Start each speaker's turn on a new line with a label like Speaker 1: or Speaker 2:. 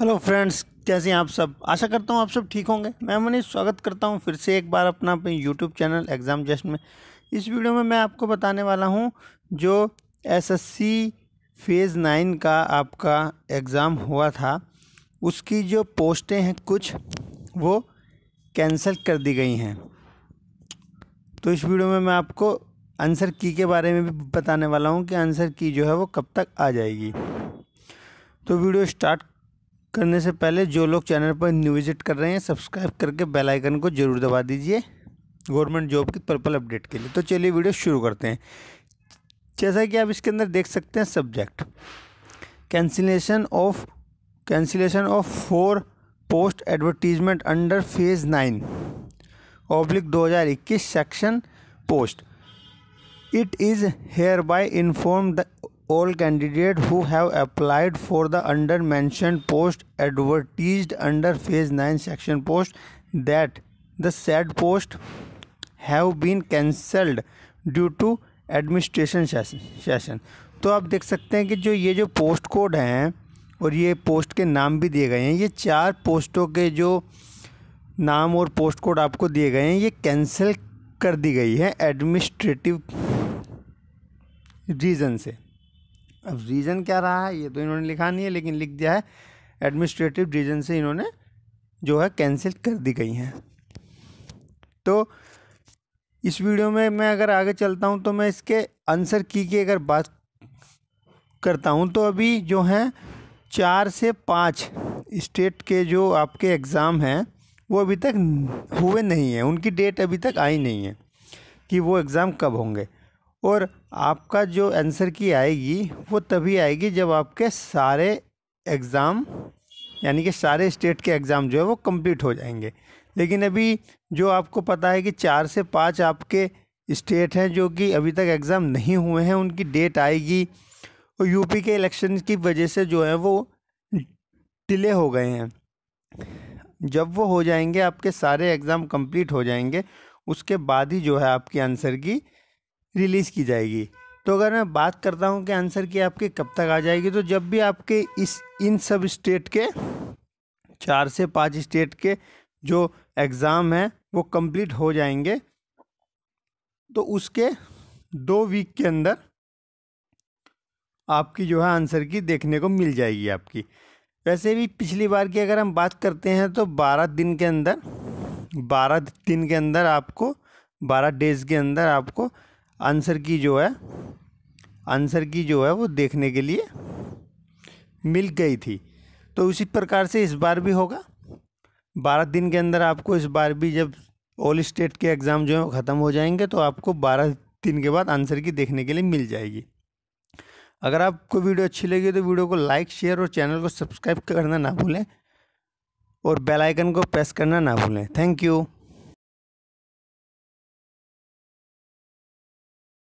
Speaker 1: hello friends कैसे हैं आप सब आशा करता हूँ आप सब ठीक होंगे मैं मनीष स्वागत करता हूँ फिर से एक बार अपना अपने यूट्यूब चैनल एग्ज़ाम जस्ट में इस वीडियो में मैं आपको बताने वाला हूँ जो एसएससी फेज़ नाइन का आपका एग्ज़ाम हुआ था उसकी जो पोस्टें हैं कुछ वो कैंसिल कर दी गई हैं तो इस वीडियो में मैं आपको आंसर की के बारे में भी बताने वाला हूँ कि आंसर की जो है वो कब तक आ जाएगी तो वीडियो स्टार्ट करने से पहले जो लोग चैनल पर न्यू विजिट कर रहे हैं सब्सक्राइब करके बेल आइकन को जरूर दबा दीजिए गवर्नमेंट जॉब की पर्पल अपडेट के लिए तो चलिए वीडियो शुरू करते हैं जैसा कि आप इसके अंदर देख सकते हैं subject cancellation of cancellation of four post advertisement under phase nine oblique 2021 section post it is hereby inform the all candidates who have applied for the under mentioned post advertised under phase 9 section post that the said post have been cancelled due to administration session तो आप देख सकते हैं कि जो ये जो post code हैं और ये पोस्ट के नाम भी दिए गए हैं ये चार पोस्टों के जो नाम और पोस्ट कोड आपको दिए गए हैं ये कैंसिल कर दी गई है एडमिनिस्ट्रेटिव रीज़न से अब रीज़न क्या रहा है ये तो इन्होंने लिखा नहीं है लेकिन लिख दिया है एडमिनिस्ट्रेटिव रीज़न से इन्होंने जो है कैंसिल कर दी गई हैं तो इस वीडियो में मैं अगर आगे चलता हूँ तो मैं इसके आंसर की की अगर बात करता हूँ तो अभी जो हैं चार से पाँच स्टेट के जो आपके एग्ज़ाम हैं वो अभी तक हुए नहीं हैं उनकी डेट अभी तक आई नहीं है कि वो एग्ज़ाम कब होंगे और आपका जो आंसर की आएगी वो तभी आएगी जब आपके सारे एग्ज़ाम यानी कि सारे स्टेट के एग्ज़ाम जो है वो कंप्लीट हो जाएंगे लेकिन अभी जो आपको पता है कि चार से पाँच आपके स्टेट हैं जो कि अभी तक एग्ज़ाम नहीं हुए हैं उनकी डेट आएगी और यूपी के इलेक्शन की वजह से जो है वो डिले हो गए हैं जब वो हो जाएंगे आपके सारे एग्ज़ाम कंप्लीट हो जाएंगे उसके बाद ही जो है आपकी आंसर की रिलीज़ की जाएगी तो अगर मैं बात करता हूँ कि आंसर की आपके कब तक आ जाएगी तो जब भी आपके इस इन सब स्टेट के चार से पाँच स्टेट के जो एग्ज़ाम हैं वो कंप्लीट हो जाएंगे तो उसके दो वीक के अंदर आपकी जो है आंसर की देखने को मिल जाएगी आपकी वैसे भी पिछली बार की अगर हम बात करते हैं तो बारह दिन के अंदर बारह दिन के अंदर आपको बारह डेज़ के अंदर आपको आंसर की जो है आंसर की जो है वो देखने के लिए मिल गई थी तो उसी प्रकार से इस बार भी होगा बारह दिन के अंदर आपको इस बार भी जब ऑल स्टेट के एग्ज़ाम जो है ख़त्म हो जाएंगे तो आपको बारह दिन के बाद आंसर की देखने के लिए मिल जाएगी अगर आपको वीडियो अच्छी लगी तो वीडियो को लाइक शेयर और चैनल को सब्सक्राइब करना ना भूलें और बेल आइकन को प्रेस करना ना भूलें थैंक यू